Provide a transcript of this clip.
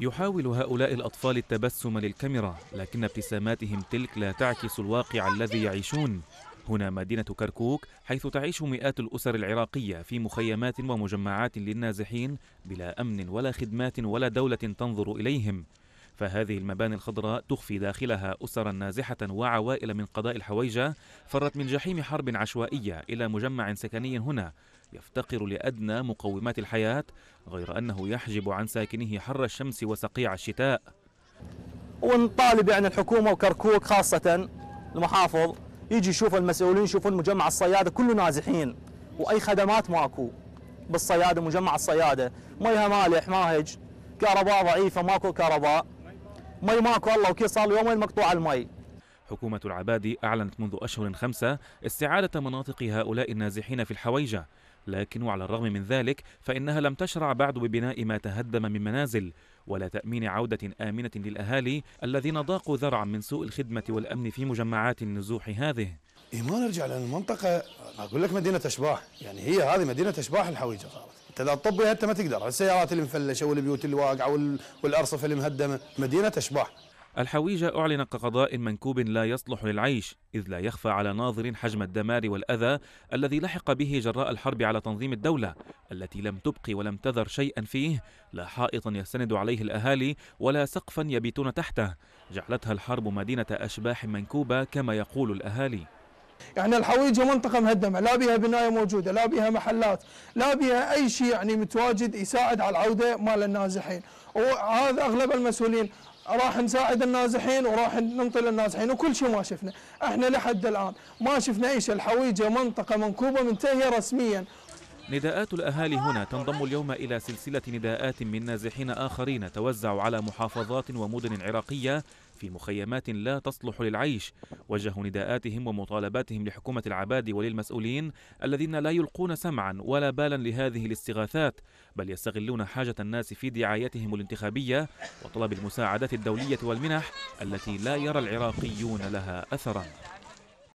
يحاول هؤلاء الأطفال التبسم للكاميرا لكن ابتساماتهم تلك لا تعكس الواقع الذي يعيشون هنا مدينة كركوك حيث تعيش مئات الأسر العراقية في مخيمات ومجمعات للنازحين بلا أمن ولا خدمات ولا دولة تنظر إليهم فهذه المباني الخضراء تخفي داخلها أسرا نازحة وعوائل من قضاء الحويجة فرت من جحيم حرب عشوائية إلى مجمع سكني هنا يفتقر لأدنى مقومات الحياة غير أنه يحجب عن ساكنه حر الشمس وسقيع الشتاء ونطالب يعني الحكومة وكركوك خاصة المحافظ يجي يشوف المسؤولين يشوفون مجمع الصيادة كله نازحين وأي خدمات ماكو بالصيادة مجمع الصيادة ميها مالح ماهج كهرباء ضعيفة ماكو كهرباء مي ماكو الله وكي صار يومين مقطوع المي حكومة العبادي أعلنت منذ أشهر خمسة استعادة مناطق هؤلاء النازحين في الحويجة لكن وعلى الرغم من ذلك فإنها لم تشرع بعد ببناء ما تهدم من منازل ولا تأمين عودة آمنة للأهالي الذين ضاقوا ذرعا من سوء الخدمة والأمن في مجمعات النزوح هذه ما نرجع لأن المنطقة أقول لك مدينة أشباح يعني هي هذه مدينة أشباح الحويجة صارت أنت إذا تطبيها أنت ما تقدر السيارات المفلشه والبيوت اللي واقعة والأرصفة المهدمه مدينة أشباح الحويجة أعلن كقضاء منكوب لا يصلح للعيش إذ لا يخفى على ناظر حجم الدمار والأذى الذي لحق به جراء الحرب على تنظيم الدولة التي لم تبق ولم تذر شيئا فيه لا حائطا يستند عليه الأهالي ولا سقفا يبيتون تحته جعلتها الحرب مدينة أشباح منكوبة كما يقول الأهالي يعني الحويجة منطقة مهدمة لا بها بناية موجودة لا بها محلات لا بها أي شيء يعني متواجد يساعد على العودة مال النازحين وهذا أغلب المسؤولين راح نساعد النازحين وراح ننطل النازحين وكل شيء ما شفنا احنا لحد الآن ما شفنا أي شيء الحويجة منطقة منكوبة منتهية رسميا نداءات الأهالي هنا تنضم اليوم إلى سلسلة نداءات من نازحين آخرين توزعوا على محافظات ومدن عراقية في مخيمات لا تصلح للعيش وجهوا نداءاتهم ومطالباتهم لحكومة العباد وللمسؤولين الذين لا يلقون سمعا ولا بالا لهذه الاستغاثات بل يستغلون حاجة الناس في دعايتهم الانتخابية وطلب المساعدات الدولية والمنح التي لا يرى العراقيون لها أثرا